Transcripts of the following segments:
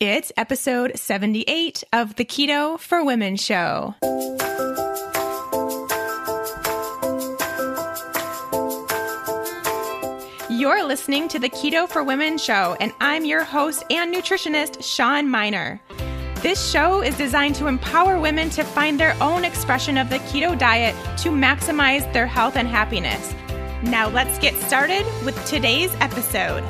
It's episode 78 of the Keto for Women show. You're listening to the Keto for Women show, and I'm your host and nutritionist, Sean Miner. This show is designed to empower women to find their own expression of the keto diet to maximize their health and happiness. Now, let's get started with today's episode.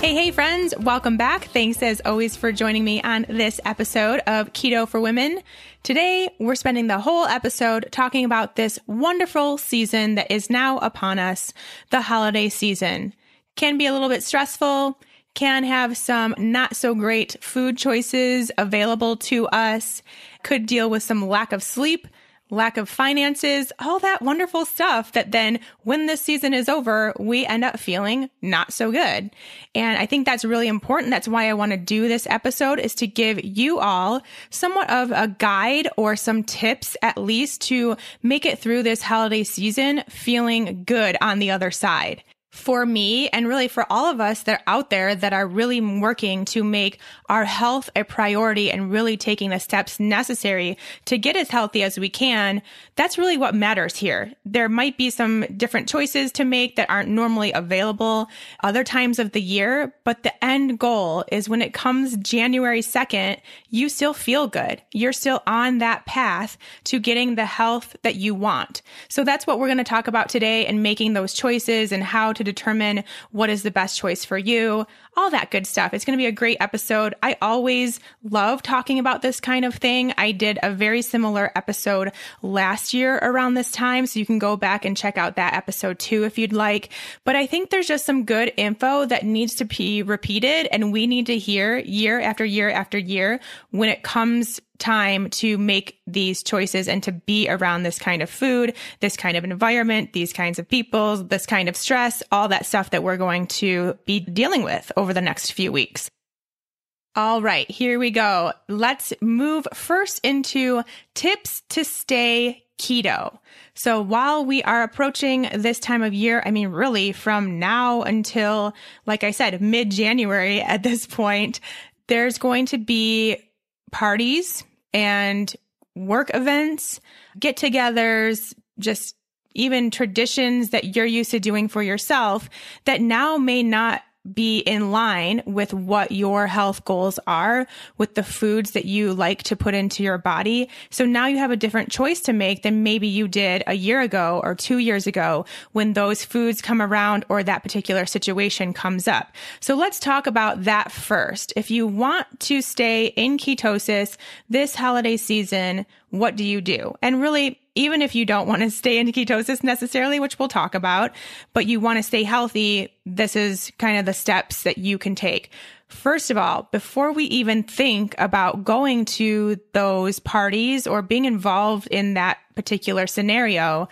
Hey, hey, friends, welcome back. Thanks as always for joining me on this episode of Keto for Women. Today, we're spending the whole episode talking about this wonderful season that is now upon us the holiday season. Can be a little bit stressful, can have some not so great food choices available to us, could deal with some lack of sleep lack of finances, all that wonderful stuff that then when this season is over, we end up feeling not so good. And I think that's really important. That's why I want to do this episode is to give you all somewhat of a guide or some tips at least to make it through this holiday season feeling good on the other side for me and really for all of us that are out there that are really working to make our health a priority and really taking the steps necessary to get as healthy as we can, that's really what matters here. There might be some different choices to make that aren't normally available other times of the year, but the end goal is when it comes January 2nd, you still feel good. You're still on that path to getting the health that you want. So that's what we're going to talk about today and making those choices and how to determine what is the best choice for you all that good stuff. It's going to be a great episode. I always love talking about this kind of thing. I did a very similar episode last year around this time, so you can go back and check out that episode too if you'd like. But I think there's just some good info that needs to be repeated and we need to hear year after year after year when it comes time to make these choices and to be around this kind of food, this kind of environment, these kinds of people, this kind of stress, all that stuff that we're going to be dealing with over the next few weeks. All right, here we go. Let's move first into tips to stay keto. So while we are approaching this time of year, I mean, really from now until, like I said, mid January at this point, there's going to be parties, and work events, get togethers, just even traditions that you're used to doing for yourself that now may not be in line with what your health goals are, with the foods that you like to put into your body. So now you have a different choice to make than maybe you did a year ago or two years ago when those foods come around or that particular situation comes up. So let's talk about that first. If you want to stay in ketosis this holiday season, what do you do? And really, even if you don't want to stay in ketosis necessarily, which we'll talk about, but you want to stay healthy, this is kind of the steps that you can take. First of all, before we even think about going to those parties or being involved in that particular scenario,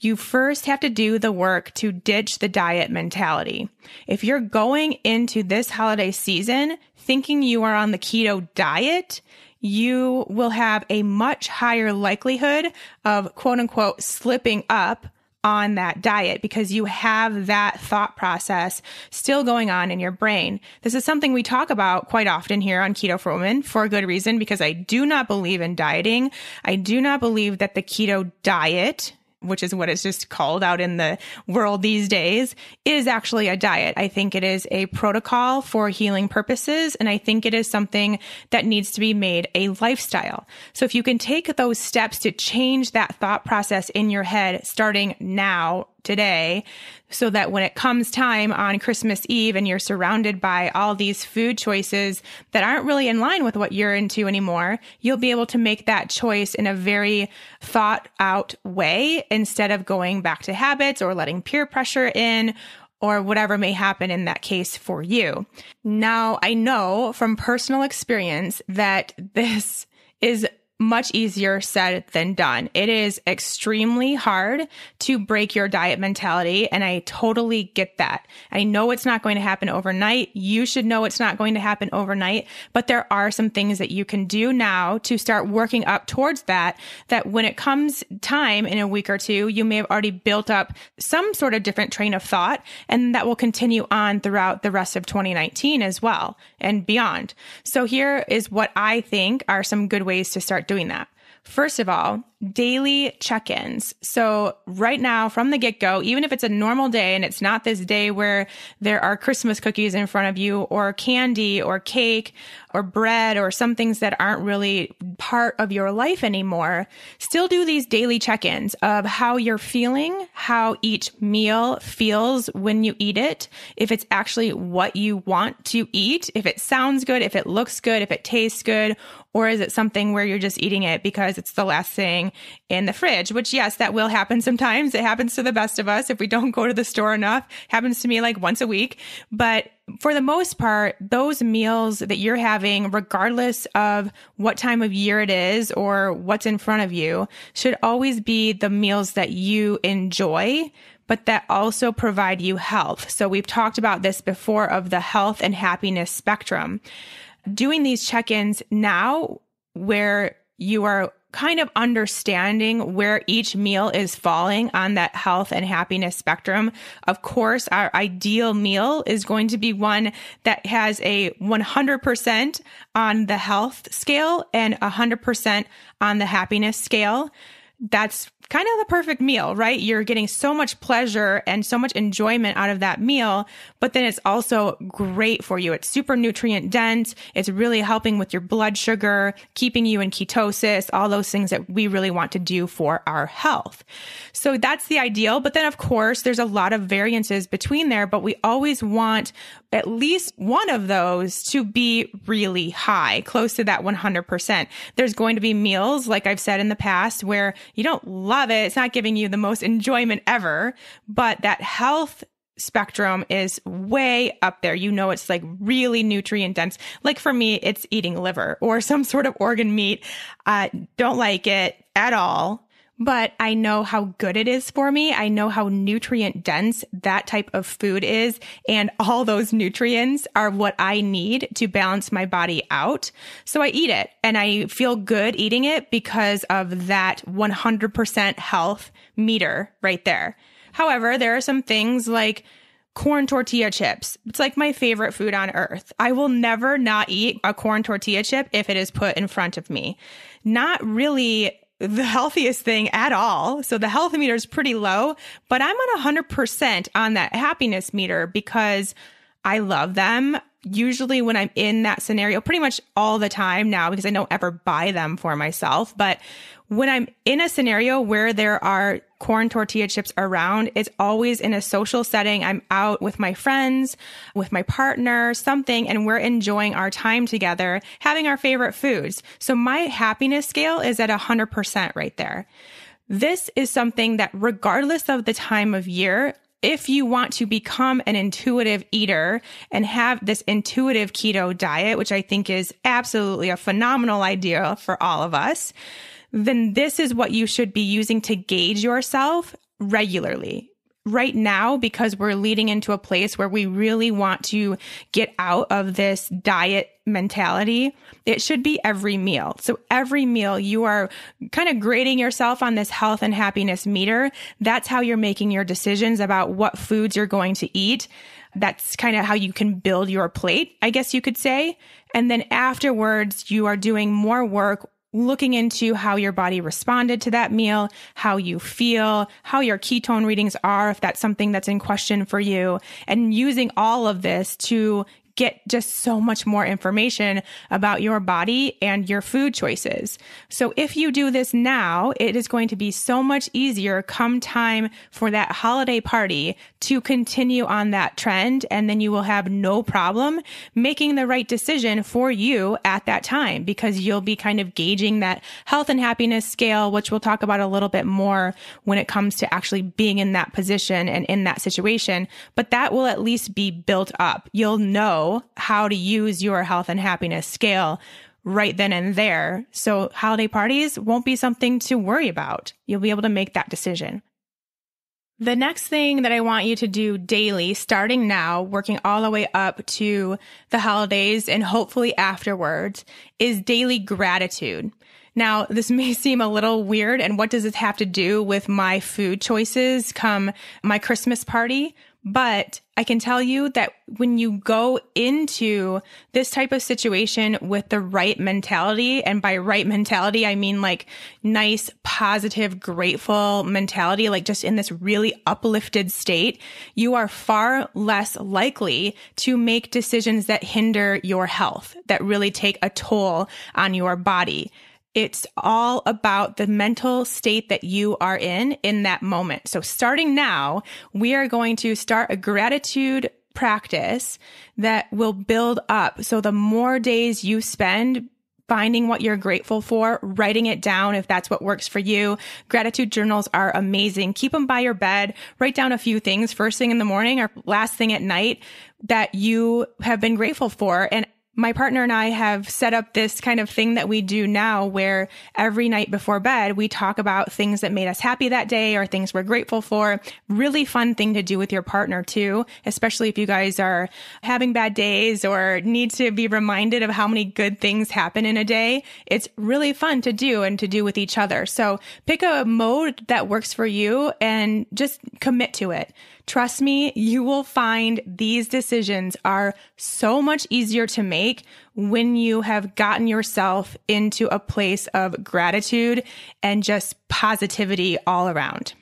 you first have to do the work to ditch the diet mentality. If you're going into this holiday season thinking you are on the keto diet, you will have a much higher likelihood of quote unquote slipping up on that diet because you have that thought process still going on in your brain. This is something we talk about quite often here on Keto for Women for a good reason because I do not believe in dieting. I do not believe that the keto diet which is what it's just called out in the world these days, is actually a diet. I think it is a protocol for healing purposes. And I think it is something that needs to be made a lifestyle. So if you can take those steps to change that thought process in your head starting now today so that when it comes time on Christmas Eve and you're surrounded by all these food choices that aren't really in line with what you're into anymore, you'll be able to make that choice in a very thought out way instead of going back to habits or letting peer pressure in or whatever may happen in that case for you. Now, I know from personal experience that this is much easier said than done. It is extremely hard to break your diet mentality. And I totally get that. I know it's not going to happen overnight. You should know it's not going to happen overnight, but there are some things that you can do now to start working up towards that, that when it comes time in a week or two, you may have already built up some sort of different train of thought and that will continue on throughout the rest of 2019 as well and beyond. So here is what I think are some good ways to start doing that. First of all, daily check ins. So, right now, from the get go, even if it's a normal day and it's not this day where there are Christmas cookies in front of you, or candy, or cake, or bread, or some things that aren't really part of your life anymore, still do these daily check ins of how you're feeling, how each meal feels when you eat it, if it's actually what you want to eat, if it sounds good, if it looks good, if it tastes good, or is it something where you're just eating it because it's the last thing something in the fridge, which yes, that will happen sometimes. It happens to the best of us if we don't go to the store enough. It happens to me like once a week, but for the most part, those meals that you're having, regardless of what time of year it is or what's in front of you, should always be the meals that you enjoy, but that also provide you health. So we've talked about this before of the health and happiness spectrum. Doing these check ins now where you are kind of understanding where each meal is falling on that health and happiness spectrum. Of course, our ideal meal is going to be one that has a 100% on the health scale and 100% on the happiness scale. That's kind of the perfect meal, right? You're getting so much pleasure and so much enjoyment out of that meal, but then it's also great for you. It's super nutrient dense. It's really helping with your blood sugar, keeping you in ketosis, all those things that we really want to do for our health. So that's the ideal. But then of course, there's a lot of variances between there, but we always want at least one of those to be really high, close to that 100%. There's going to be meals, like I've said in the past, where you don't love love it. It's not giving you the most enjoyment ever, but that health spectrum is way up there. You know, it's like really nutrient dense. Like for me, it's eating liver or some sort of organ meat. I uh, don't like it at all but I know how good it is for me. I know how nutrient dense that type of food is. And all those nutrients are what I need to balance my body out. So I eat it and I feel good eating it because of that 100% health meter right there. However, there are some things like corn tortilla chips. It's like my favorite food on earth. I will never not eat a corn tortilla chip if it is put in front of me. Not really the healthiest thing at all. So the health meter is pretty low, but I'm on 100% on that happiness meter because I love them. Usually, when I'm in that scenario, pretty much all the time now, because I don't ever buy them for myself. But when I'm in a scenario where there are corn tortilla chips around, it's always in a social setting. I'm out with my friends, with my partner, something, and we're enjoying our time together, having our favorite foods. So my happiness scale is at 100% right there. This is something that regardless of the time of year, if you want to become an intuitive eater and have this intuitive keto diet, which I think is absolutely a phenomenal idea for all of us, then this is what you should be using to gauge yourself regularly right now because we're leading into a place where we really want to get out of this diet mentality, it should be every meal. So every meal you are kind of grading yourself on this health and happiness meter. That's how you're making your decisions about what foods you're going to eat. That's kind of how you can build your plate, I guess you could say. And then afterwards, you are doing more work looking into how your body responded to that meal, how you feel, how your ketone readings are, if that's something that's in question for you, and using all of this to get just so much more information about your body and your food choices. So if you do this now, it is going to be so much easier come time for that holiday party to continue on that trend. And then you will have no problem making the right decision for you at that time because you'll be kind of gauging that health and happiness scale, which we'll talk about a little bit more when it comes to actually being in that position and in that situation. But that will at least be built up. You'll know how to use your health and happiness scale right then and there. So holiday parties won't be something to worry about. You'll be able to make that decision. The next thing that I want you to do daily, starting now, working all the way up to the holidays and hopefully afterwards, is daily gratitude. Now, this may seem a little weird, and what does this have to do with my food choices come my Christmas party? But I can tell you that when you go into this type of situation with the right mentality, and by right mentality, I mean like nice, positive, grateful mentality, like just in this really uplifted state, you are far less likely to make decisions that hinder your health, that really take a toll on your body. It's all about the mental state that you are in in that moment. So starting now, we are going to start a gratitude practice that will build up. So the more days you spend finding what you're grateful for, writing it down if that's what works for you. Gratitude journals are amazing. Keep them by your bed. Write down a few things first thing in the morning or last thing at night that you have been grateful for. And my partner and I have set up this kind of thing that we do now where every night before bed, we talk about things that made us happy that day or things we're grateful for. Really fun thing to do with your partner too, especially if you guys are having bad days or need to be reminded of how many good things happen in a day. It's really fun to do and to do with each other. So pick a mode that works for you and just commit to it. Trust me, you will find these decisions are so much easier to make when you have gotten yourself into a place of gratitude and just positivity all around.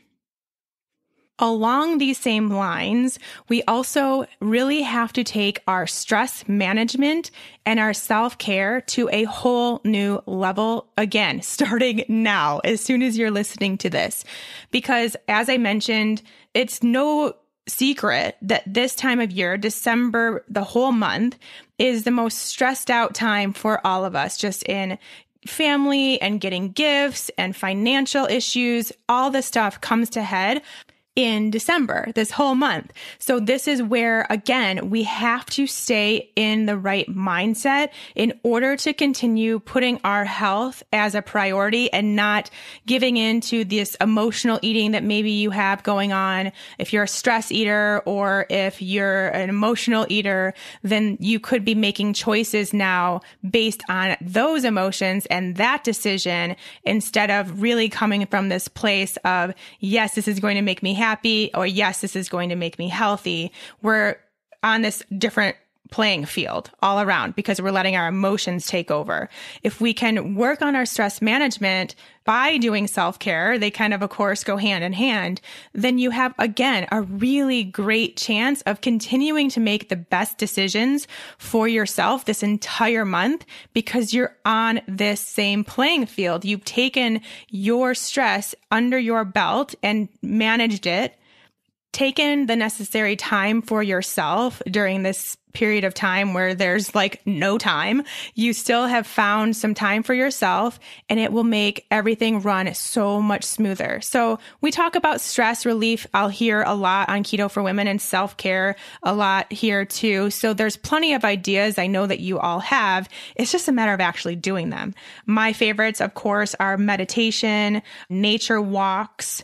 Along these same lines, we also really have to take our stress management and our self care to a whole new level again, starting now, as soon as you're listening to this. Because as I mentioned, it's no secret that this time of year, December, the whole month, is the most stressed out time for all of us, just in family and getting gifts and financial issues, all this stuff comes to head in December, this whole month. So this is where again, we have to stay in the right mindset in order to continue putting our health as a priority and not giving into this emotional eating that maybe you have going on. If you're a stress eater or if you're an emotional eater, then you could be making choices now based on those emotions and that decision instead of really coming from this place of, yes, this is going to make me happy happy or yes this is going to make me healthy we're on this different playing field all around because we're letting our emotions take over. If we can work on our stress management by doing self care, they kind of, of course, go hand in hand, then you have again a really great chance of continuing to make the best decisions for yourself this entire month because you're on this same playing field. You've taken your stress under your belt and managed it taken the necessary time for yourself during this period of time where there's like no time, you still have found some time for yourself and it will make everything run so much smoother. So we talk about stress relief. I'll hear a lot on keto for women and self care a lot here too. So there's plenty of ideas I know that you all have. It's just a matter of actually doing them. My favorites, of course, are meditation, nature walks,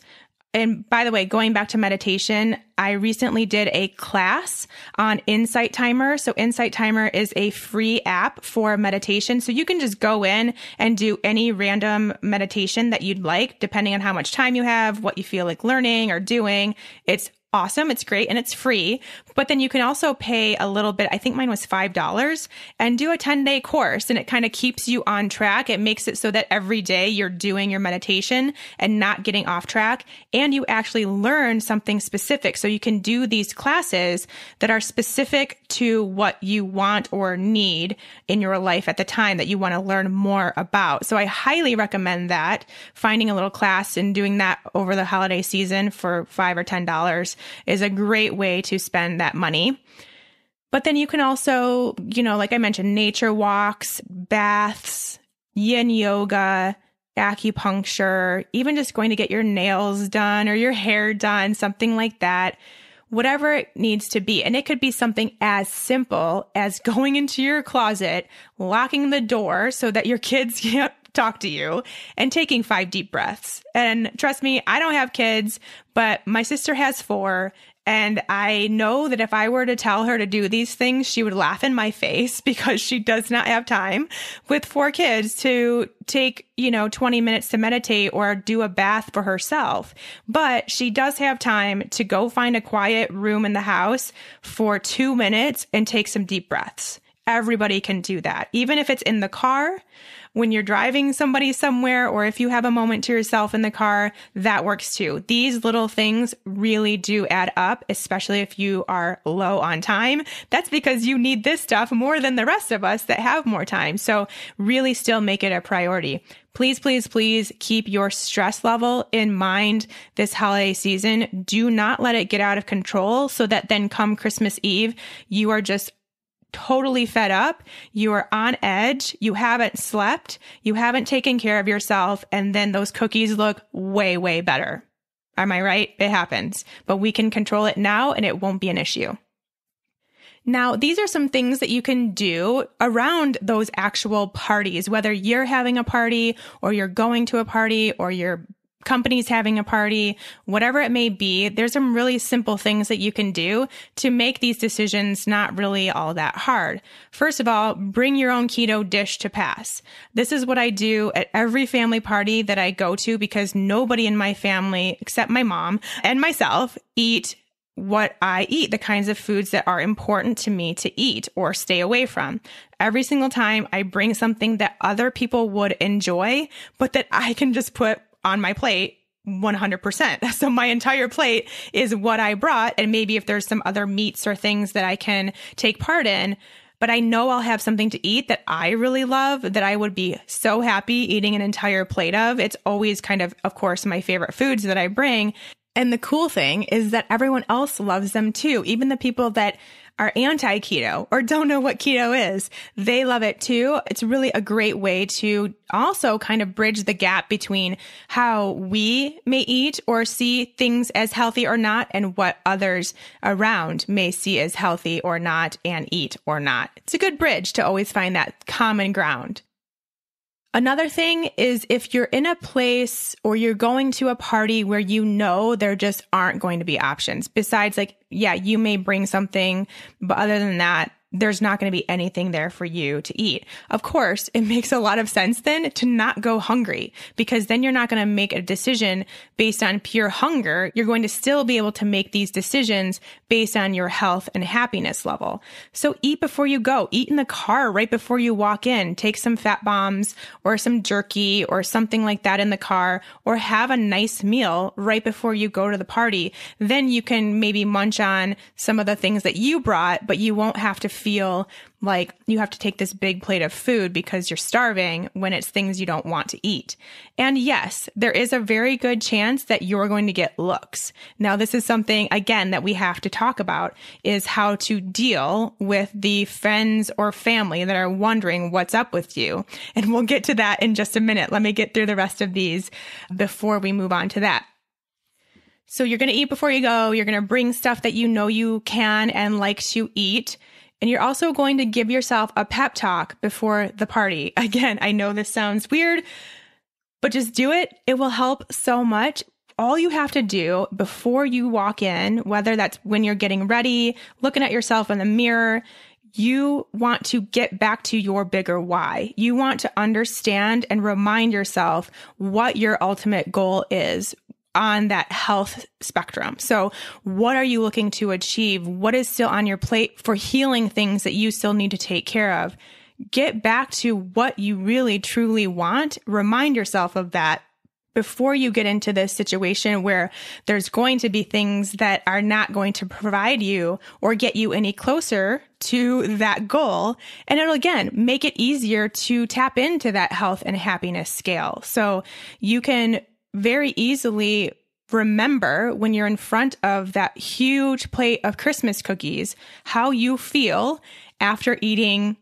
and by the way, going back to meditation, I recently did a class on Insight Timer. So Insight Timer is a free app for meditation. So you can just go in and do any random meditation that you'd like, depending on how much time you have, what you feel like learning or doing. It's awesome. It's great and it's free. But then you can also pay a little bit. I think mine was $5 and do a 10 day course. And it kind of keeps you on track. It makes it so that every day you're doing your meditation and not getting off track. And you actually learn something specific. So you can do these classes that are specific to what you want or need in your life at the time that you want to learn more about. So I highly recommend that finding a little class and doing that over the holiday season for five or $10 is a great way to spend that money. But then you can also, you know, like I mentioned, nature walks, baths, yin yoga, acupuncture, even just going to get your nails done or your hair done, something like that, whatever it needs to be. And it could be something as simple as going into your closet, locking the door so that your kids can't talk to you and taking five deep breaths. And trust me, I don't have kids, but my sister has four. And I know that if I were to tell her to do these things, she would laugh in my face because she does not have time with four kids to take, you know, 20 minutes to meditate or do a bath for herself. But she does have time to go find a quiet room in the house for two minutes and take some deep breaths. Everybody can do that. Even if it's in the car, when you're driving somebody somewhere or if you have a moment to yourself in the car, that works too. These little things really do add up, especially if you are low on time. That's because you need this stuff more than the rest of us that have more time. So really still make it a priority please, please, please keep your stress level in mind this holiday season. Do not let it get out of control so that then come Christmas Eve, you are just totally fed up, you are on edge, you haven't slept, you haven't taken care of yourself, and then those cookies look way, way better. Am I right? It happens, but we can control it now and it won't be an issue. Now, these are some things that you can do around those actual parties, whether you're having a party or you're going to a party or you're company's having a party, whatever it may be, there's some really simple things that you can do to make these decisions not really all that hard. First of all, bring your own keto dish to pass. This is what I do at every family party that I go to because nobody in my family, except my mom and myself, eat what I eat, the kinds of foods that are important to me to eat or stay away from. Every single time I bring something that other people would enjoy, but that I can just put on my plate 100%. So my entire plate is what I brought. And maybe if there's some other meats or things that I can take part in, but I know I'll have something to eat that I really love that I would be so happy eating an entire plate of. It's always kind of, of course, my favorite foods that I bring. And the cool thing is that everyone else loves them too. Even the people that are anti keto or don't know what keto is, they love it too. It's really a great way to also kind of bridge the gap between how we may eat or see things as healthy or not and what others around may see as healthy or not and eat or not. It's a good bridge to always find that common ground. Another thing is if you're in a place or you're going to a party where you know there just aren't going to be options besides like, yeah, you may bring something, but other than that, there's not going to be anything there for you to eat. Of course, it makes a lot of sense then to not go hungry because then you're not going to make a decision based on pure hunger. You're going to still be able to make these decisions based on your health and happiness level. So eat before you go. Eat in the car right before you walk in. Take some fat bombs or some jerky or something like that in the car or have a nice meal right before you go to the party. Then you can maybe munch on some of the things that you brought, but you won't have to feel like you have to take this big plate of food because you're starving when it's things you don't want to eat. And yes, there is a very good chance that you're going to get looks. Now, this is something again that we have to talk about is how to deal with the friends or family that are wondering what's up with you. And we'll get to that in just a minute. Let me get through the rest of these before we move on to that. So you're going to eat before you go. You're going to bring stuff that you know you can and like to eat. And you're also going to give yourself a pep talk before the party. Again, I know this sounds weird, but just do it. It will help so much. All you have to do before you walk in, whether that's when you're getting ready, looking at yourself in the mirror, you want to get back to your bigger why. You want to understand and remind yourself what your ultimate goal is, on that health spectrum. So, what are you looking to achieve? What is still on your plate for healing things that you still need to take care of? Get back to what you really truly want. Remind yourself of that before you get into this situation where there's going to be things that are not going to provide you or get you any closer to that goal. And it'll again make it easier to tap into that health and happiness scale. So you can very easily remember when you're in front of that huge plate of Christmas cookies how you feel after eating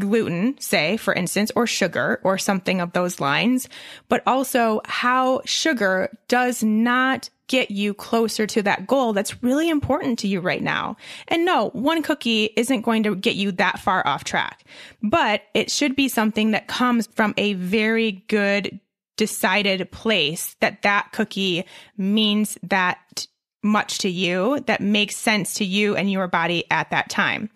gluten, say, for instance, or sugar or something of those lines, but also how sugar does not get you closer to that goal that's really important to you right now. And no, one cookie isn't going to get you that far off track, but it should be something that comes from a very good decided place that that cookie means that much to you that makes sense to you and your body at that time.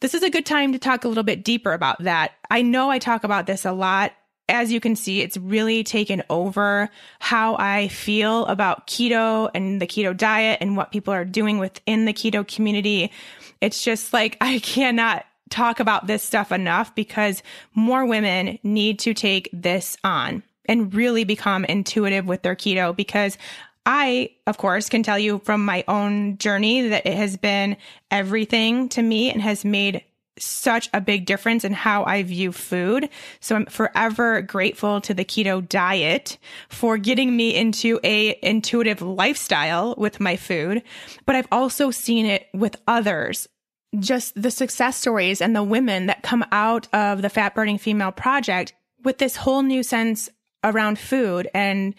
This is a good time to talk a little bit deeper about that. I know I talk about this a lot. As you can see, it's really taken over how I feel about keto and the keto diet and what people are doing within the keto community. It's just like, I cannot talk about this stuff enough because more women need to take this on and really become intuitive with their keto because I, of course, can tell you from my own journey that it has been everything to me and has made such a big difference in how I view food. So I'm forever grateful to the keto diet for getting me into a intuitive lifestyle with my food, but I've also seen it with others. Just the success stories and the women that come out of the Fat Burning Female Project with this whole new sense around food and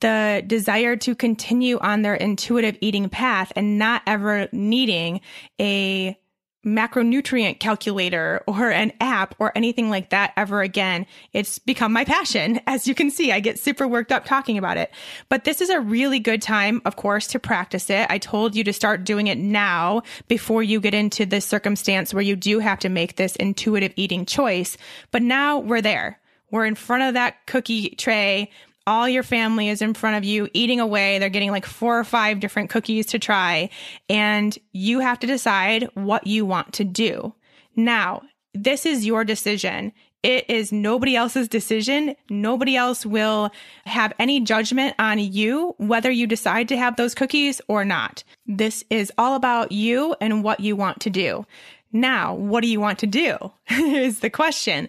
the desire to continue on their intuitive eating path and not ever needing a macronutrient calculator or an app or anything like that ever again. It's become my passion. As you can see, I get super worked up talking about it. But this is a really good time, of course, to practice it. I told you to start doing it now before you get into this circumstance where you do have to make this intuitive eating choice. But now we're there. We're in front of that cookie tray. All your family is in front of you eating away. They're getting like four or five different cookies to try. And you have to decide what you want to do. Now, this is your decision. It is nobody else's decision. Nobody else will have any judgment on you, whether you decide to have those cookies or not. This is all about you and what you want to do. Now, what do you want to do? is the question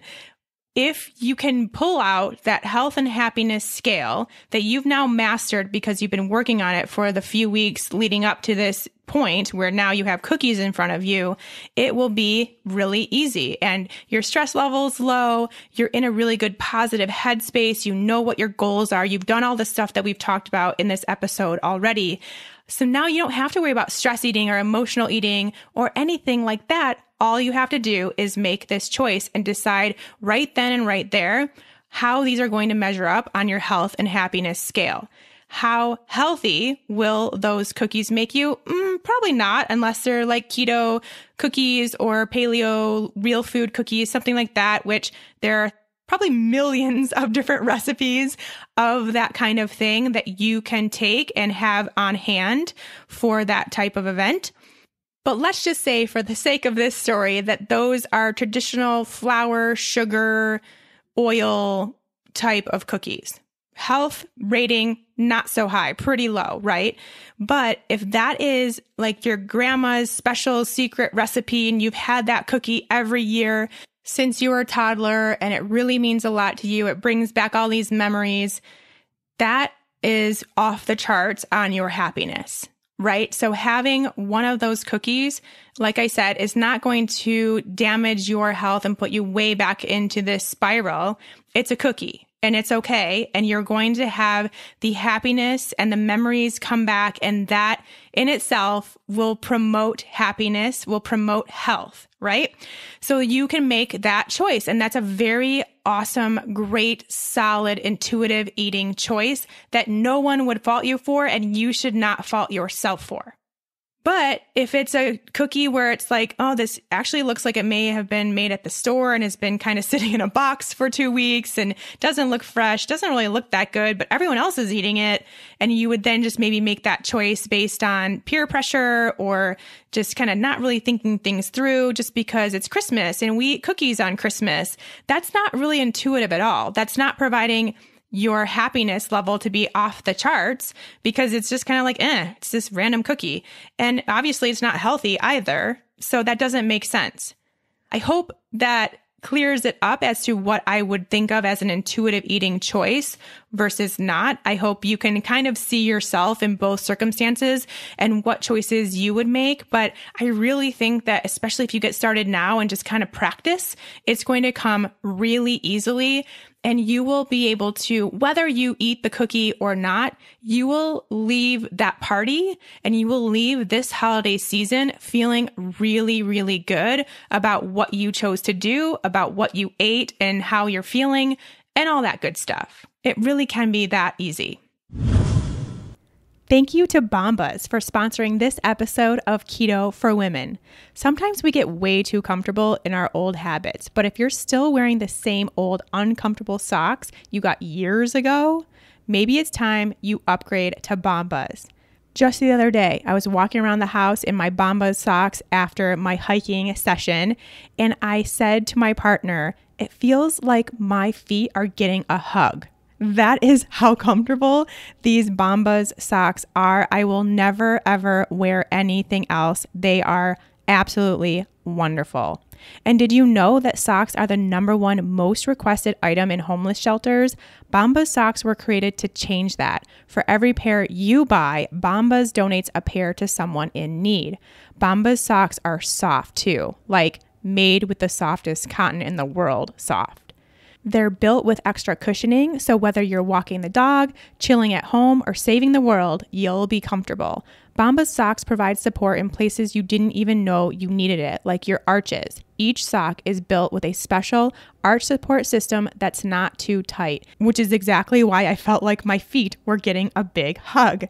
if you can pull out that health and happiness scale that you've now mastered because you've been working on it for the few weeks leading up to this point where now you have cookies in front of you, it will be really easy and your stress level's low. You're in a really good positive headspace. You know what your goals are. You've done all the stuff that we've talked about in this episode already. So now you don't have to worry about stress eating or emotional eating or anything like that all you have to do is make this choice and decide right then and right there how these are going to measure up on your health and happiness scale. How healthy will those cookies make you? Mm, probably not, unless they're like keto cookies or paleo real food cookies, something like that, which there are probably millions of different recipes of that kind of thing that you can take and have on hand for that type of event. But let's just say, for the sake of this story, that those are traditional flour, sugar, oil type of cookies. Health rating, not so high, pretty low, right? But if that is like your grandma's special secret recipe and you've had that cookie every year since you were a toddler and it really means a lot to you, it brings back all these memories, that is off the charts on your happiness right? So having one of those cookies, like I said, is not going to damage your health and put you way back into this spiral. It's a cookie and it's okay. And you're going to have the happiness and the memories come back. And that in itself will promote happiness, will promote health, right? So you can make that choice. And that's a very awesome, great, solid, intuitive eating choice that no one would fault you for and you should not fault yourself for. But if it's a cookie where it's like, oh, this actually looks like it may have been made at the store and has been kind of sitting in a box for two weeks and doesn't look fresh, doesn't really look that good, but everyone else is eating it. And you would then just maybe make that choice based on peer pressure or just kind of not really thinking things through just because it's Christmas and we eat cookies on Christmas. That's not really intuitive at all. That's not providing your happiness level to be off the charts because it's just kind of like, eh, it's this random cookie. And obviously, it's not healthy either. So that doesn't make sense. I hope that clears it up as to what I would think of as an intuitive eating choice versus not. I hope you can kind of see yourself in both circumstances and what choices you would make. But I really think that, especially if you get started now and just kind of practice, it's going to come really easily and you will be able to, whether you eat the cookie or not, you will leave that party and you will leave this holiday season feeling really, really good about what you chose to do, about what you ate and how you're feeling and all that good stuff. It really can be that easy. Thank you to Bombas for sponsoring this episode of Keto for Women. Sometimes we get way too comfortable in our old habits, but if you're still wearing the same old uncomfortable socks you got years ago, maybe it's time you upgrade to Bombas. Just the other day, I was walking around the house in my Bombas socks after my hiking session, and I said to my partner, It feels like my feet are getting a hug. That is how comfortable these Bombas socks are. I will never, ever wear anything else. They are absolutely wonderful. And did you know that socks are the number one most requested item in homeless shelters? Bombas socks were created to change that. For every pair you buy, Bombas donates a pair to someone in need. Bombas socks are soft too, like made with the softest cotton in the world soft. They're built with extra cushioning, so whether you're walking the dog, chilling at home, or saving the world, you'll be comfortable. Bombas socks provide support in places you didn't even know you needed it, like your arches. Each sock is built with a special arch support system that's not too tight, which is exactly why I felt like my feet were getting a big hug.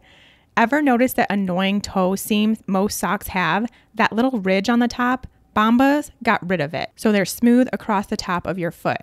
Ever notice that annoying toe seam most socks have? That little ridge on the top? Bombas got rid of it, so they're smooth across the top of your foot.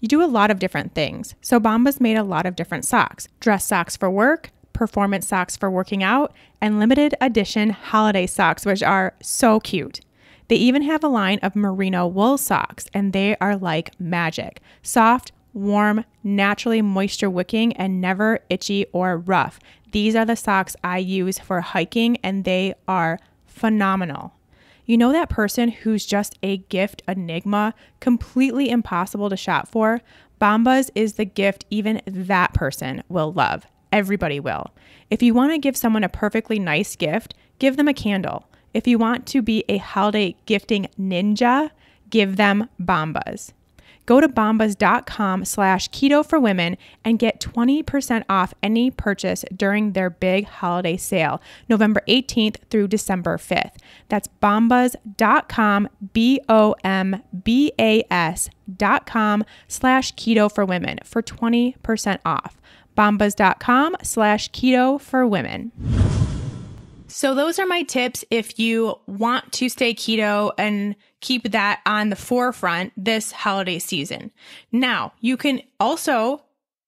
You do a lot of different things. So Bombas made a lot of different socks dress socks for work, performance socks for working out, and limited edition holiday socks, which are so cute. They even have a line of merino wool socks, and they are like magic soft, warm, naturally moisture wicking, and never itchy or rough. These are the socks I use for hiking, and they are phenomenal. You know that person who's just a gift enigma, completely impossible to shop for? Bombas is the gift even that person will love. Everybody will. If you want to give someone a perfectly nice gift, give them a candle. If you want to be a holiday gifting ninja, give them bombas. Go to bombas.com slash keto for women and get 20% off any purchase during their big holiday sale, November 18th through December 5th. That's bombas.com, B O M B A S dot com slash keto for women for 20% off. Bombas.com slash keto for women. So, those are my tips if you want to stay keto and keep that on the forefront this holiday season. Now, you can also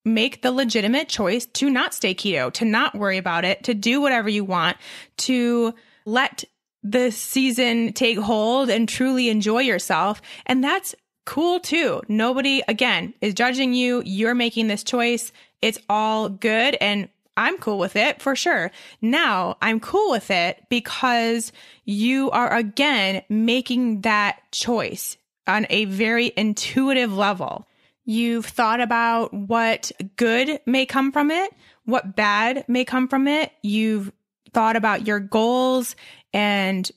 make the legitimate choice to not stay keto, to not worry about it, to do whatever you want, to let the season take hold and truly enjoy yourself. And that's cool too. Nobody, again, is judging you. You're making this choice. It's all good. And I'm cool with it for sure. Now I'm cool with it because you are again making that choice on a very intuitive level. You've thought about what good may come from it, what bad may come from it. You've thought about your goals and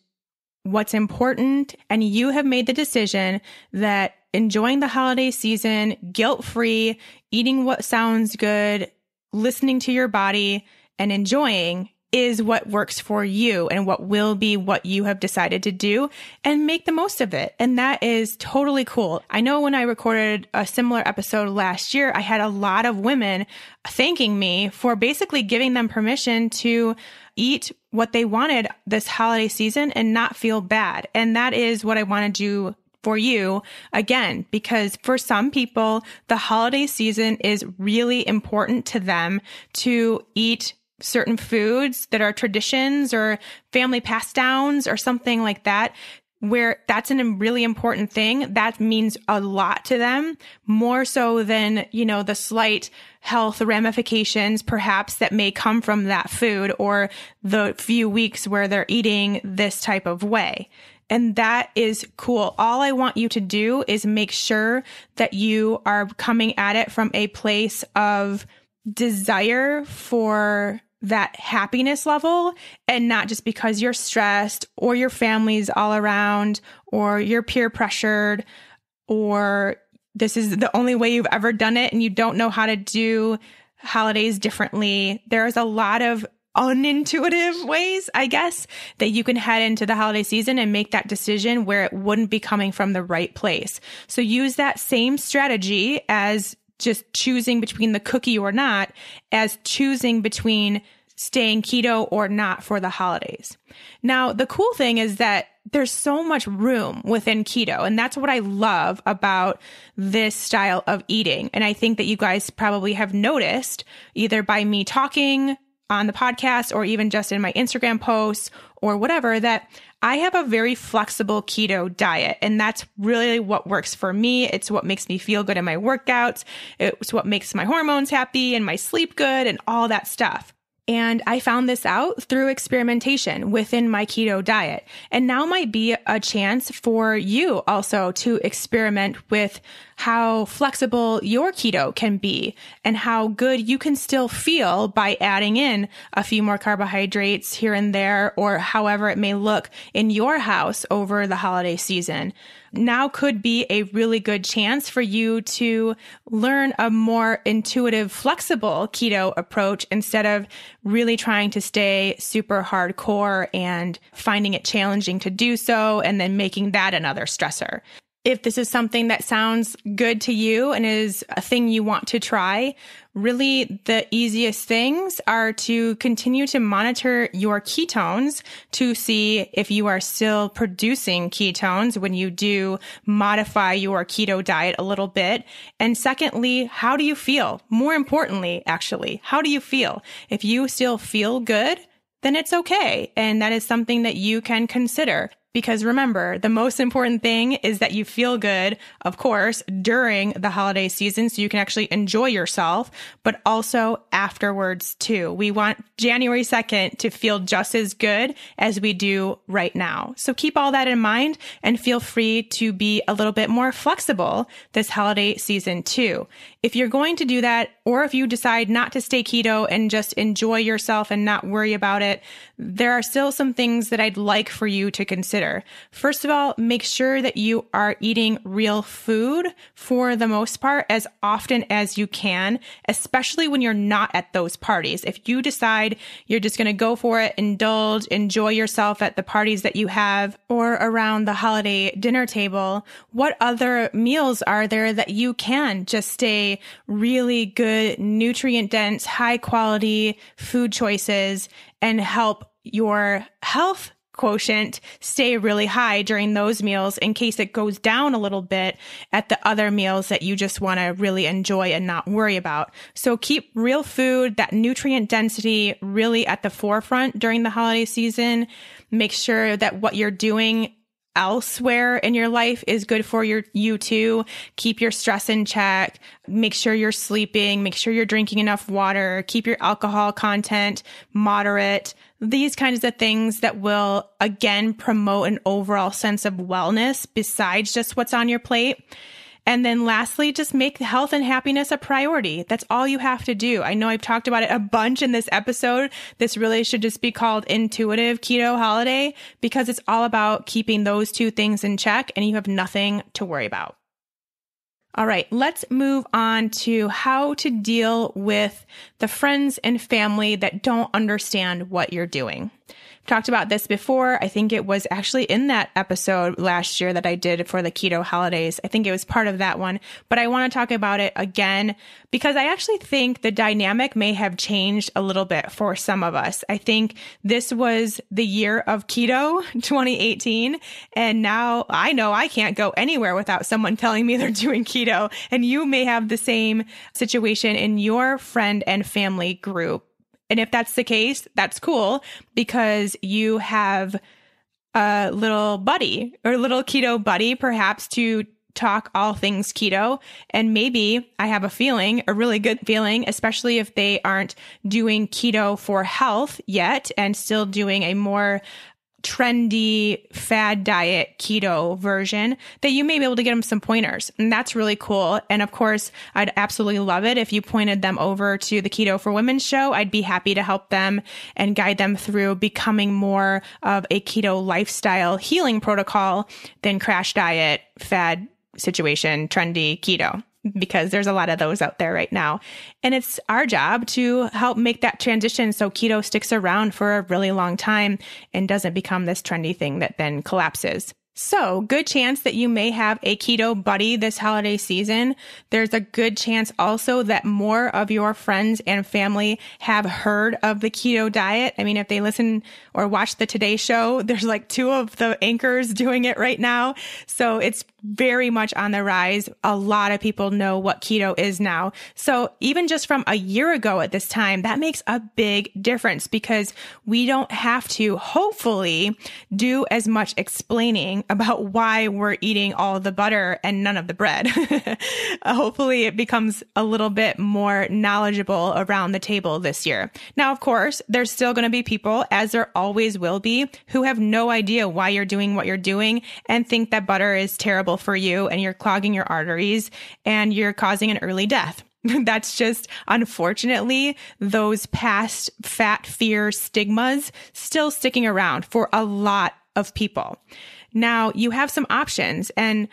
what's important. And you have made the decision that enjoying the holiday season, guilt free, eating what sounds good, listening to your body and enjoying is what works for you and what will be what you have decided to do and make the most of it. And that is totally cool. I know when I recorded a similar episode last year, I had a lot of women thanking me for basically giving them permission to eat what they wanted this holiday season and not feel bad. And that is what I want to do for you again, because for some people, the holiday season is really important to them to eat certain foods that are traditions or family pass downs or something like that where that's a really important thing that means a lot to them more so than you know the slight health ramifications perhaps that may come from that food or the few weeks where they're eating this type of way and that is cool. All I want you to do is make sure that you are coming at it from a place of desire for that happiness level and not just because you're stressed or your family's all around or you're peer pressured or this is the only way you've ever done it and you don't know how to do holidays differently. There's a lot of unintuitive ways, I guess, that you can head into the holiday season and make that decision where it wouldn't be coming from the right place. So use that same strategy as just choosing between the cookie or not, as choosing between staying keto or not for the holidays. Now, the cool thing is that there's so much room within keto. And that's what I love about this style of eating. And I think that you guys probably have noticed either by me talking on the podcast or even just in my Instagram posts or whatever that I have a very flexible keto diet. And that's really what works for me. It's what makes me feel good in my workouts. It's what makes my hormones happy and my sleep good and all that stuff. And I found this out through experimentation within my keto diet. And now might be a chance for you also to experiment with how flexible your keto can be and how good you can still feel by adding in a few more carbohydrates here and there or however it may look in your house over the holiday season now could be a really good chance for you to learn a more intuitive, flexible keto approach instead of really trying to stay super hardcore and finding it challenging to do so and then making that another stressor if this is something that sounds good to you and is a thing you want to try, really the easiest things are to continue to monitor your ketones to see if you are still producing ketones when you do modify your keto diet a little bit. And secondly, how do you feel? More importantly, actually, how do you feel? If you still feel good, then it's okay. And that is something that you can consider. Because remember, the most important thing is that you feel good, of course, during the holiday season so you can actually enjoy yourself, but also afterwards too. We want January 2nd to feel just as good as we do right now. So keep all that in mind and feel free to be a little bit more flexible this holiday season too. If you're going to do that, or if you decide not to stay keto and just enjoy yourself and not worry about it, there are still some things that I'd like for you to consider consider. First of all, make sure that you are eating real food for the most part as often as you can, especially when you're not at those parties. If you decide you're just going to go for it, indulge, enjoy yourself at the parties that you have or around the holiday dinner table, what other meals are there that you can just stay really good, nutrient dense, high quality food choices and help your health quotient stay really high during those meals in case it goes down a little bit at the other meals that you just want to really enjoy and not worry about. So keep real food, that nutrient density really at the forefront during the holiday season. Make sure that what you're doing elsewhere in your life is good for your you too. Keep your stress in check. Make sure you're sleeping. Make sure you're drinking enough water. Keep your alcohol content moderate these kinds of things that will again promote an overall sense of wellness besides just what's on your plate. And then lastly, just make health and happiness a priority. That's all you have to do. I know I've talked about it a bunch in this episode. This really should just be called intuitive keto holiday because it's all about keeping those two things in check and you have nothing to worry about. All right, let's move on to how to deal with the friends and family that don't understand what you're doing talked about this before. I think it was actually in that episode last year that I did for the keto holidays. I think it was part of that one, but I want to talk about it again because I actually think the dynamic may have changed a little bit for some of us. I think this was the year of keto 2018. And now I know I can't go anywhere without someone telling me they're doing keto. And you may have the same situation in your friend and family group. And if that's the case, that's cool because you have a little buddy or a little keto buddy, perhaps to talk all things keto. And maybe I have a feeling, a really good feeling, especially if they aren't doing keto for health yet and still doing a more trendy fad diet keto version that you may be able to get them some pointers. And that's really cool. And of course, I'd absolutely love it if you pointed them over to the Keto for Women show. I'd be happy to help them and guide them through becoming more of a keto lifestyle healing protocol than crash diet, fad situation, trendy keto because there's a lot of those out there right now. And it's our job to help make that transition so keto sticks around for a really long time and doesn't become this trendy thing that then collapses. So, good chance that you may have a keto buddy this holiday season. There's a good chance also that more of your friends and family have heard of the keto diet. I mean, if they listen or watch the Today Show, there's like two of the anchors doing it right now. So, it's very much on the rise. A lot of people know what keto is now. So, even just from a year ago at this time, that makes a big difference because we don't have to, hopefully, do as much explaining about why we're eating all the butter and none of the bread. Uh, hopefully, it becomes a little bit more knowledgeable around the table this year. Now, of course, there's still going to be people, as there always will be, who have no idea why you're doing what you're doing and think that butter is terrible for you and you're clogging your arteries and you're causing an early death. That's just unfortunately those past fat fear stigmas still sticking around for a lot of people. Now you have some options and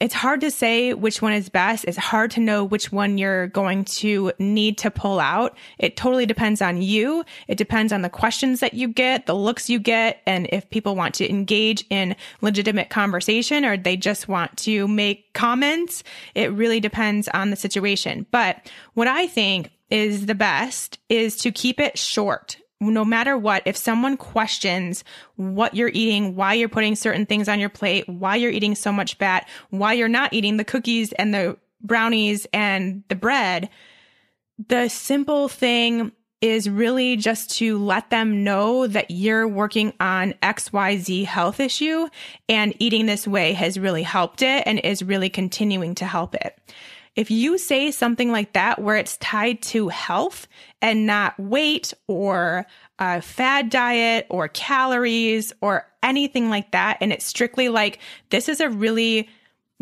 it's hard to say which one is best. It's hard to know which one you're going to need to pull out. It totally depends on you. It depends on the questions that you get, the looks you get, and if people want to engage in legitimate conversation or they just want to make comments. It really depends on the situation. But what I think is the best is to keep it short no matter what, if someone questions what you're eating, why you're putting certain things on your plate, why you're eating so much fat, why you're not eating the cookies and the brownies and the bread, the simple thing is really just to let them know that you're working on XYZ health issue and eating this way has really helped it and is really continuing to help it. If you say something like that, where it's tied to health and not weight or a fad diet or calories or anything like that, and it's strictly like, this is a really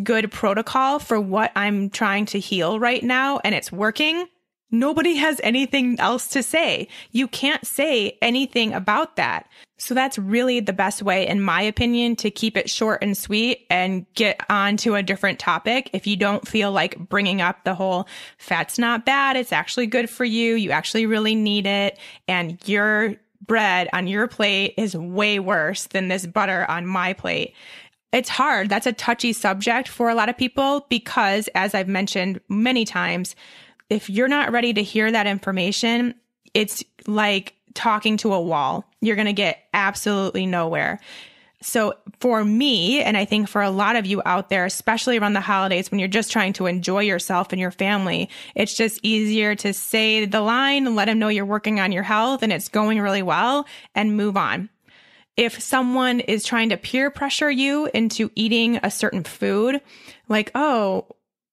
good protocol for what I'm trying to heal right now and it's working, Nobody has anything else to say. You can't say anything about that. So that's really the best way, in my opinion, to keep it short and sweet and get on to a different topic. If you don't feel like bringing up the whole fat's not bad, it's actually good for you. You actually really need it and your bread on your plate is way worse than this butter on my plate it's hard. That's a touchy subject for a lot of people because, as I've mentioned many times, if you're not ready to hear that information, it's like talking to a wall. You're going to get absolutely nowhere. So for me, and I think for a lot of you out there, especially around the holidays when you're just trying to enjoy yourself and your family, it's just easier to say the line, let them know you're working on your health and it's going really well and move on. If someone is trying to peer pressure you into eating a certain food, like, oh,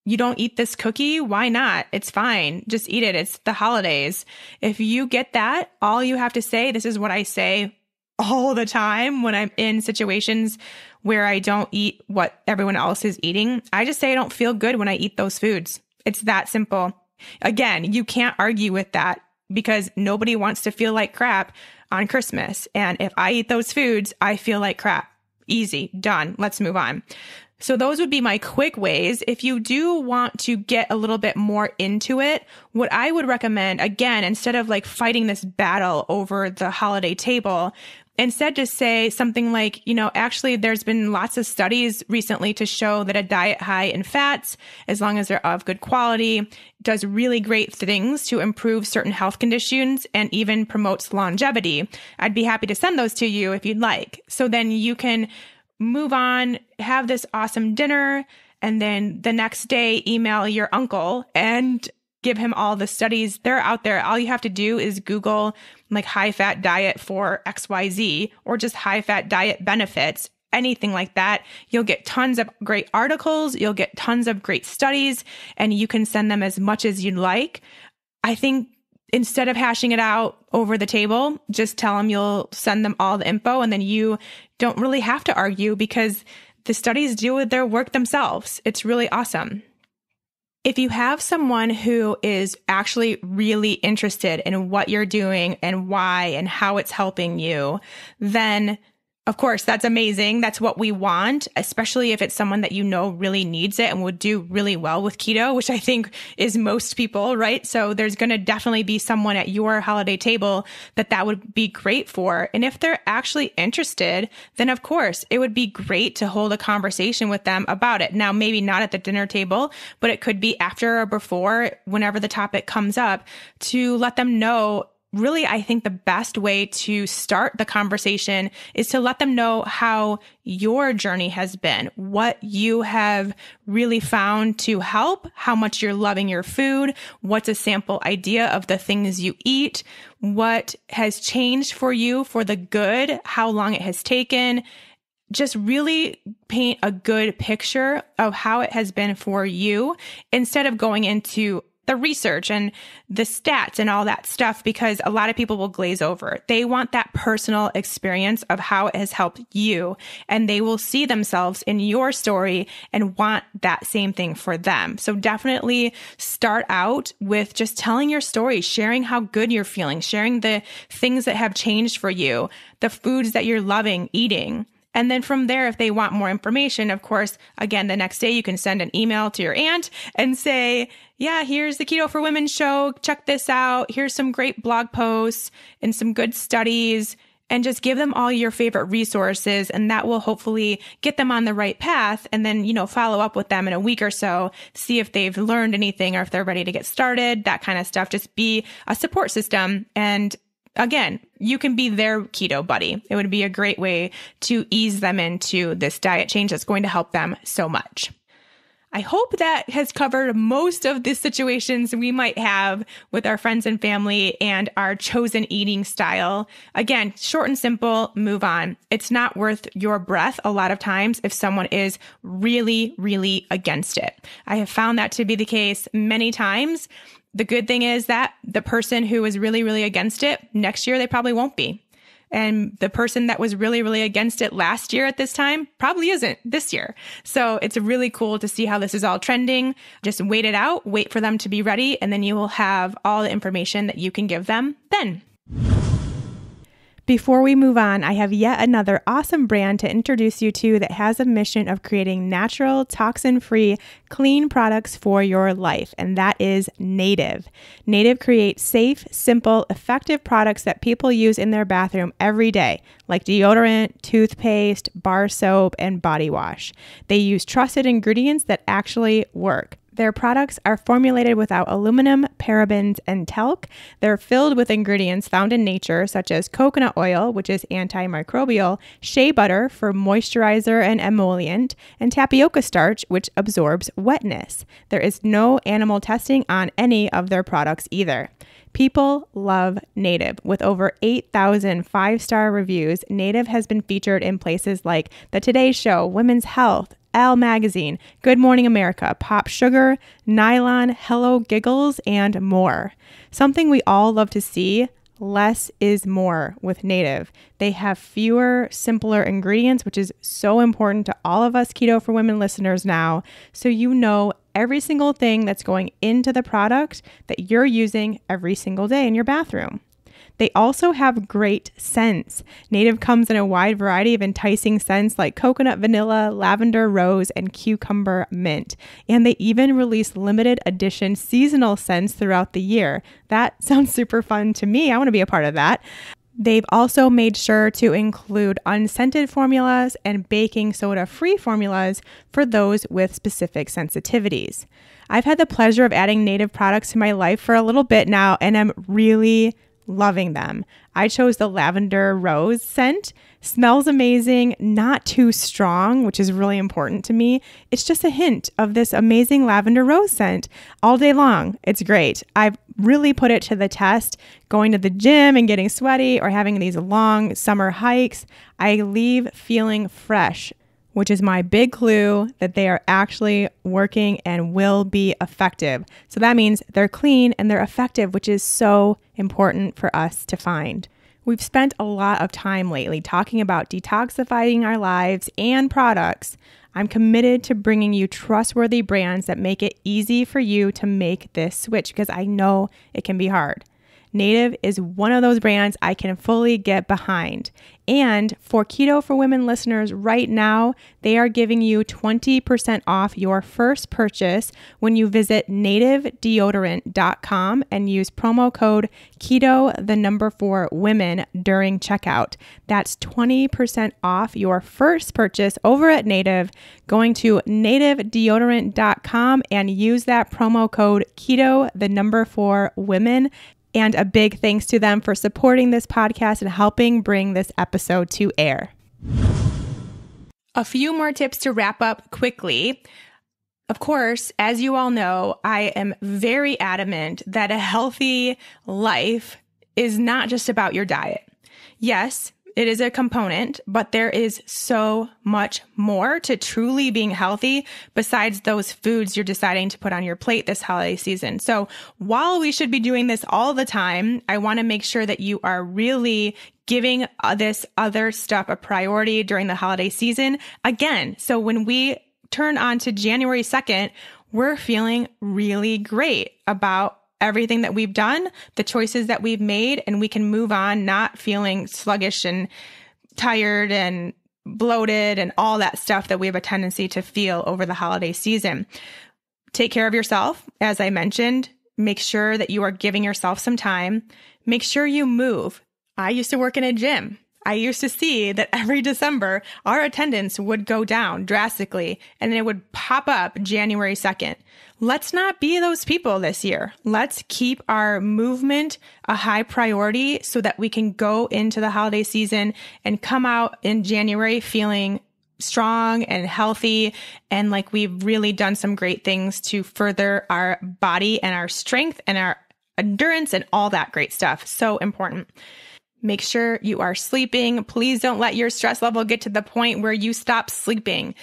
you don't eat this cookie, why not? It's fine. Just eat it. It's the holidays. If you get that, all you have to say, this is what I say all the time when I'm in situations where I don't eat what everyone else is eating. I just say I don't feel good when I eat those foods. It's that simple. Again, you can't argue with that because nobody wants to feel like crap on Christmas. And if I eat those foods, I feel like crap. Easy, done. Let's move on. So those would be my quick ways. If you do want to get a little bit more into it, what I would recommend again, instead of like fighting this battle over the holiday table, instead just say something like, you know, actually there's been lots of studies recently to show that a diet high in fats, as long as they're of good quality, does really great things to improve certain health conditions and even promotes longevity. I'd be happy to send those to you if you'd like. So then you can move on, have this awesome dinner, and then the next day email your uncle and give him all the studies. They're out there. All you have to do is Google like high fat diet for XYZ or just high fat diet benefits. Anything like that, you'll get tons of great articles, you'll get tons of great studies, and you can send them as much as you'd like. I think instead of hashing it out over the table, just tell them you'll send them all the info and then you don't really have to argue because the studies deal with their work themselves. It's really awesome. If you have someone who is actually really interested in what you're doing and why and how it's helping you, then of course, that's amazing. That's what we want, especially if it's someone that you know really needs it and would do really well with keto, which I think is most people, right? So there's going to definitely be someone at your holiday table that that would be great for. And if they're actually interested, then of course, it would be great to hold a conversation with them about it. Now, maybe not at the dinner table, but it could be after or before, whenever the topic comes up, to let them know really, I think the best way to start the conversation is to let them know how your journey has been, what you have really found to help, how much you're loving your food, what's a sample idea of the things you eat, what has changed for you for the good, how long it has taken. Just really paint a good picture of how it has been for you instead of going into the research and the stats and all that stuff because a lot of people will glaze over. They want that personal experience of how it has helped you and they will see themselves in your story and want that same thing for them. So definitely start out with just telling your story, sharing how good you're feeling, sharing the things that have changed for you, the foods that you're loving eating. And then from there, if they want more information, of course, again, the next day you can send an email to your aunt and say, yeah, here's the Keto for Women show. Check this out. Here's some great blog posts and some good studies and just give them all your favorite resources and that will hopefully get them on the right path and then you know follow up with them in a week or so see if they've learned anything or if they're ready to get started that kind of stuff just be a support system and again, you can be their keto buddy. It would be a great way to ease them into this diet change that's going to help them so much. I hope that has covered most of the situations we might have with our friends and family and our chosen eating style. Again, short and simple, move on. It's not worth your breath a lot of times if someone is really, really against it. I have found that to be the case many times. The good thing is that the person who was really, really against it, next year they probably won't be. And the person that was really, really against it last year at this time probably isn't this year. So it's really cool to see how this is all trending. Just wait it out, wait for them to be ready, and then you will have all the information that you can give them then. Before we move on, I have yet another awesome brand to introduce you to that has a mission of creating natural, toxin free, clean products for your life, and that is Native. Native creates safe, simple, effective products that people use in their bathroom every day, like deodorant, toothpaste, bar soap, and body wash. They use trusted ingredients that actually work. Their products are formulated without aluminum, parabens, and talc. They're filled with ingredients found in nature, such as coconut oil, which is antimicrobial, shea butter for moisturizer and emollient, and tapioca starch, which absorbs wetness. There is no animal testing on any of their products either. People love Native. With over 8,000 five star reviews, Native has been featured in places like The Today Show, Women's Health, Elle Magazine, Good Morning America, Pop Sugar, Nylon, Hello Giggles, and more. Something we all love to see less is more with native. They have fewer, simpler ingredients, which is so important to all of us Keto for Women listeners now. So you know every single thing that's going into the product that you're using every single day in your bathroom. They also have great scents. Native comes in a wide variety of enticing scents like coconut vanilla, lavender rose, and cucumber mint. And they even release limited edition seasonal scents throughout the year. That sounds super fun to me. I want to be a part of that. They've also made sure to include unscented formulas and baking soda free formulas for those with specific sensitivities. I've had the pleasure of adding native products to my life for a little bit now, and I'm really, loving them. I chose the lavender rose scent. Smells amazing, not too strong, which is really important to me. It's just a hint of this amazing lavender rose scent all day long. It's great. I've really put it to the test going to the gym and getting sweaty or having these long summer hikes. I leave feeling fresh which is my big clue that they are actually working and will be effective. So that means they're clean and they're effective, which is so important for us to find. We've spent a lot of time lately talking about detoxifying our lives and products. I'm committed to bringing you trustworthy brands that make it easy for you to make this switch because I know it can be hard. Native is one of those brands I can fully get behind. And for Keto for Women listeners right now, they are giving you 20% off your first purchase when you visit nativedeodorant.com and use promo code keto the number 4 women during checkout. That's 20% off your first purchase over at Native going to nativedeodorant.com and use that promo code keto the number 4 women and a big thanks to them for supporting this podcast and helping bring this episode to air. A few more tips to wrap up quickly. Of course, as you all know, I am very adamant that a healthy life is not just about your diet. Yes, it is a component, but there is so much more to truly being healthy besides those foods you're deciding to put on your plate this holiday season. So while we should be doing this all the time, I want to make sure that you are really giving uh, this other stuff a priority during the holiday season again. So when we turn on to January 2nd, we're feeling really great about everything that we've done, the choices that we've made, and we can move on not feeling sluggish and tired and bloated and all that stuff that we have a tendency to feel over the holiday season. Take care of yourself, as I mentioned. Make sure that you are giving yourself some time. Make sure you move. I used to work in a gym. I used to see that every December our attendance would go down drastically and it would pop up January 2nd. Let's not be those people this year. Let's keep our movement a high priority so that we can go into the holiday season and come out in January feeling strong and healthy and like we've really done some great things to further our body and our strength and our endurance and all that great stuff. So important. Make sure you are sleeping. Please don't let your stress level get to the point where you stop sleeping.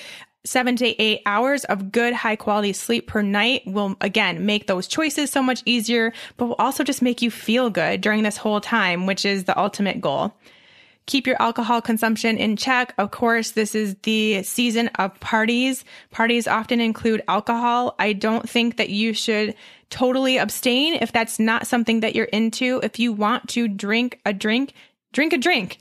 Seven to eight hours of good, high quality sleep per night will again make those choices so much easier, but will also just make you feel good during this whole time, which is the ultimate goal keep your alcohol consumption in check. Of course, this is the season of parties. Parties often include alcohol. I don't think that you should totally abstain if that's not something that you're into. If you want to drink a drink, drink a drink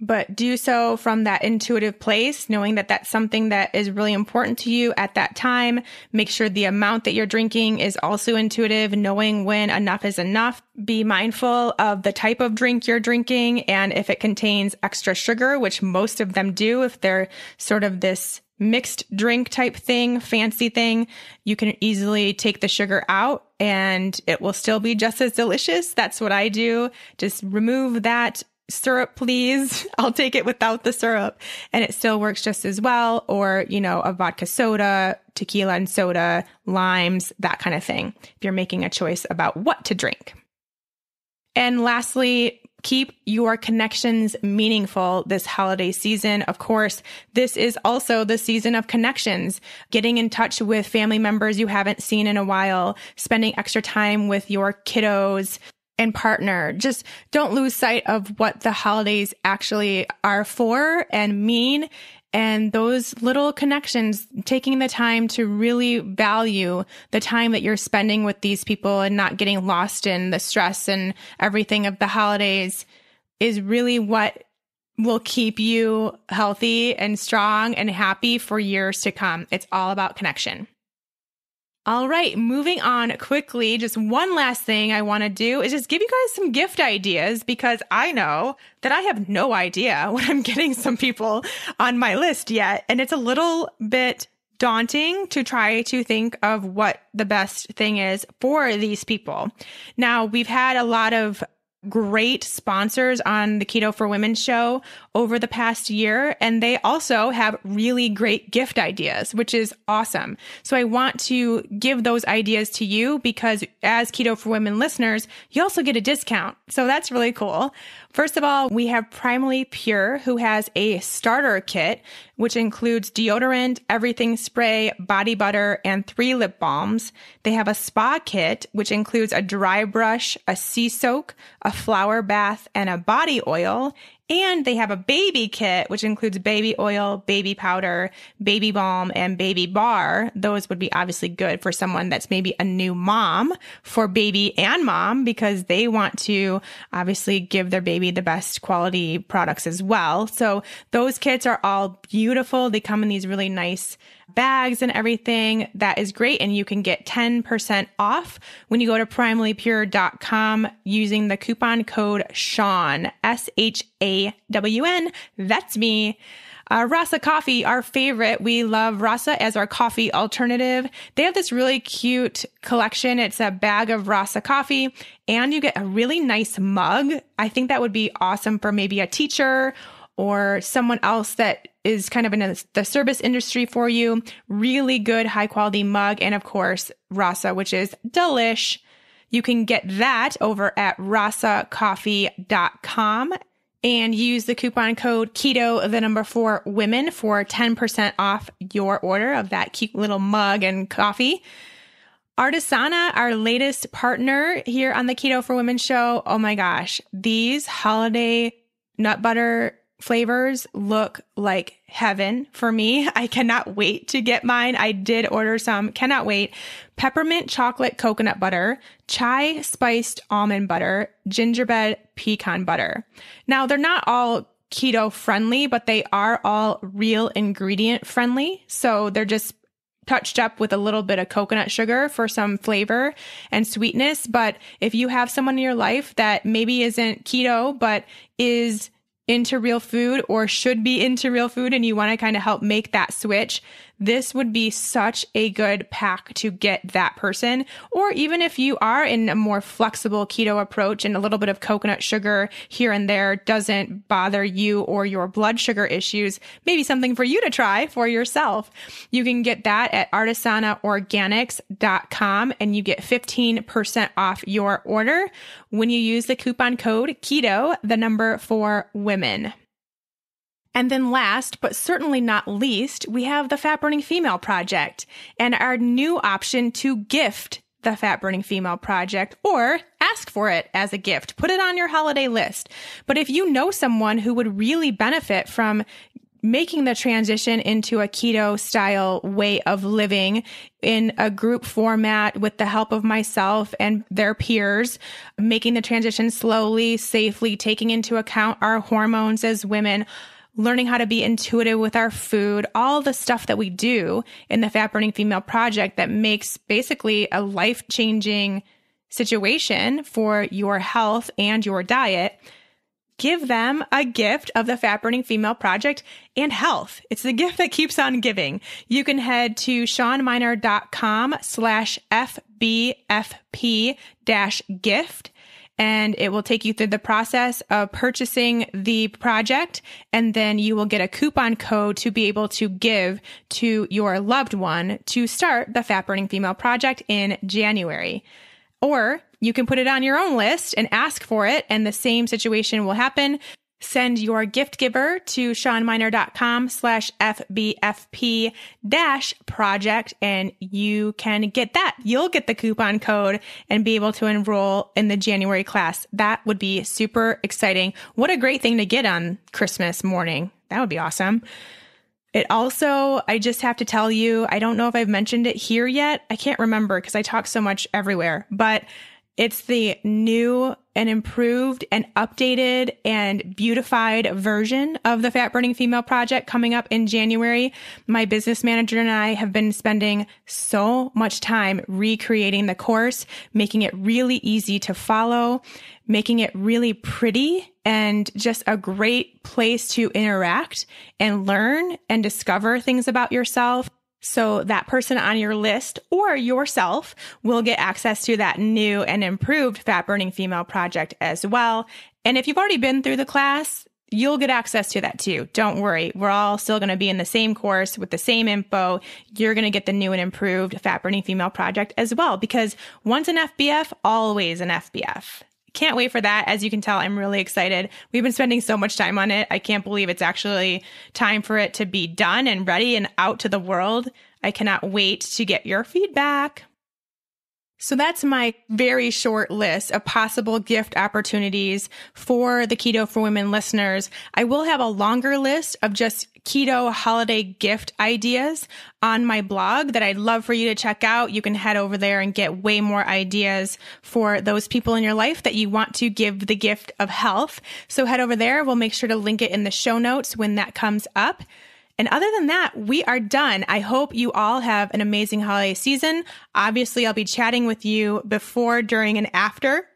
but do so from that intuitive place, knowing that that's something that is really important to you at that time. Make sure the amount that you're drinking is also intuitive, knowing when enough is enough. Be mindful of the type of drink you're drinking and if it contains extra sugar, which most of them do, if they're sort of this mixed drink type thing, fancy thing, you can easily take the sugar out and it will still be just as delicious. That's what I do. Just remove that syrup, please. I'll take it without the syrup. And it still works just as well. Or, you know, a vodka soda, tequila and soda, limes, that kind of thing. If you're making a choice about what to drink. And lastly, keep your connections meaningful this holiday season. Of course, this is also the season of connections, getting in touch with family members you haven't seen in a while, spending extra time with your kiddos, and partner. Just don't lose sight of what the holidays actually are for and mean. And those little connections, taking the time to really value the time that you're spending with these people and not getting lost in the stress and everything of the holidays is really what will keep you healthy and strong and happy for years to come. It's all about connection. All right, moving on quickly. Just one last thing I want to do is just give you guys some gift ideas because I know that I have no idea what I'm getting some people on my list yet. And it's a little bit daunting to try to think of what the best thing is for these people. Now, we've had a lot of great sponsors on the Keto for Women show over the past year, and they also have really great gift ideas, which is awesome. So I want to give those ideas to you because as Keto for Women listeners, you also get a discount. So that's really cool. First of all, we have Primally Pure, who has a starter kit, which includes deodorant, everything spray, body butter, and three lip balms. They have a spa kit, which includes a dry brush, a sea soak, a flower bath, and a body oil. And they have a baby kit, which includes baby oil, baby powder, baby balm, and baby bar. Those would be obviously good for someone that's maybe a new mom for baby and mom because they want to obviously give their baby the best quality products as well. So those kits are all beautiful. They come in these really nice bags and everything. That is great. And you can get 10% off when you go to PrimelyPure.com using the coupon code Sean, S H A W N. That's me. Uh, Rasa Coffee, our favorite. We love Rasa as our coffee alternative. They have this really cute collection. It's a bag of Rasa coffee and you get a really nice mug. I think that would be awesome for maybe a teacher or someone else that is kind of in the service industry for you. Really good, high quality mug. And of course, Rasa, which is delish. You can get that over at rasacoffee.com and use the coupon code keto the number four women for 10% off your order of that cute little mug and coffee artisana our latest partner here on the keto for women show oh my gosh these holiday nut butter flavors look like heaven for me. I cannot wait to get mine. I did order some, cannot wait. Peppermint chocolate coconut butter, chai spiced almond butter, gingerbread pecan butter. Now, they're not all keto friendly, but they are all real ingredient friendly. So they're just touched up with a little bit of coconut sugar for some flavor and sweetness. But if you have someone in your life that maybe isn't keto, but is into real food or should be into real food and you want to kind of help make that switch, this would be such a good pack to get that person. Or even if you are in a more flexible keto approach and a little bit of coconut sugar here and there doesn't bother you or your blood sugar issues, maybe something for you to try for yourself. You can get that at artisanaorganics.com and you get 15% off your order when you use the coupon code keto, the number for women. And then last, but certainly not least, we have the Fat Burning Female Project and our new option to gift the Fat Burning Female Project or ask for it as a gift. Put it on your holiday list. But if you know someone who would really benefit from making the transition into a keto style way of living in a group format with the help of myself and their peers, making the transition slowly, safely, taking into account our hormones as women, learning how to be intuitive with our food, all the stuff that we do in the Fat Burning Female Project that makes basically a life changing situation for your health and your diet. Give them a gift of the Fat Burning Female Project and health. It's the gift that keeps on giving. You can head to seanminercom slash FBFP dash gift and it will take you through the process of purchasing the project. And then you will get a coupon code to be able to give to your loved one to start the Fat Burning Female Project in January. Or you can put it on your own list and ask for it, and the same situation will happen. Send your gift giver to seanminer.com slash FBFP dash project and you can get that. You'll get the coupon code and be able to enroll in the January class. That would be super exciting. What a great thing to get on Christmas morning. That would be awesome. It also, I just have to tell you, I don't know if I've mentioned it here yet. I can't remember because I talk so much everywhere, but it's the new and improved and updated and beautified version of the Fat Burning Female Project coming up in January. My business manager and I have been spending so much time recreating the course, making it really easy to follow, making it really pretty and just a great place to interact and learn and discover things about yourself. So that person on your list or yourself will get access to that new and improved fat burning female project as well. And if you've already been through the class, you'll get access to that too. Don't worry. We're all still going to be in the same course with the same info. You're going to get the new and improved fat burning female project as well, because once an FBF, always an FBF can't wait for that. As you can tell, I'm really excited. We've been spending so much time on it. I can't believe it's actually time for it to be done and ready and out to the world. I cannot wait to get your feedback. So that's my very short list of possible gift opportunities for the Keto for Women listeners. I will have a longer list of just keto holiday gift ideas on my blog that I'd love for you to check out. You can head over there and get way more ideas for those people in your life that you want to give the gift of health. So head over there. We'll make sure to link it in the show notes when that comes up. And other than that, we are done. I hope you all have an amazing holiday season. Obviously, I'll be chatting with you before, during, and after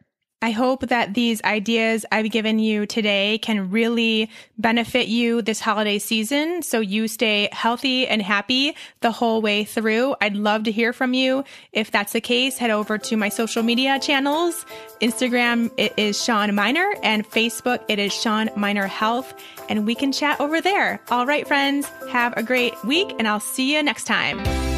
I hope that these ideas I've given you today can really benefit you this holiday season so you stay healthy and happy the whole way through. I'd love to hear from you. If that's the case, head over to my social media channels. Instagram, it is Sean Miner, and Facebook, it is Sean Miner Health, and we can chat over there. All right, friends, have a great week, and I'll see you next time.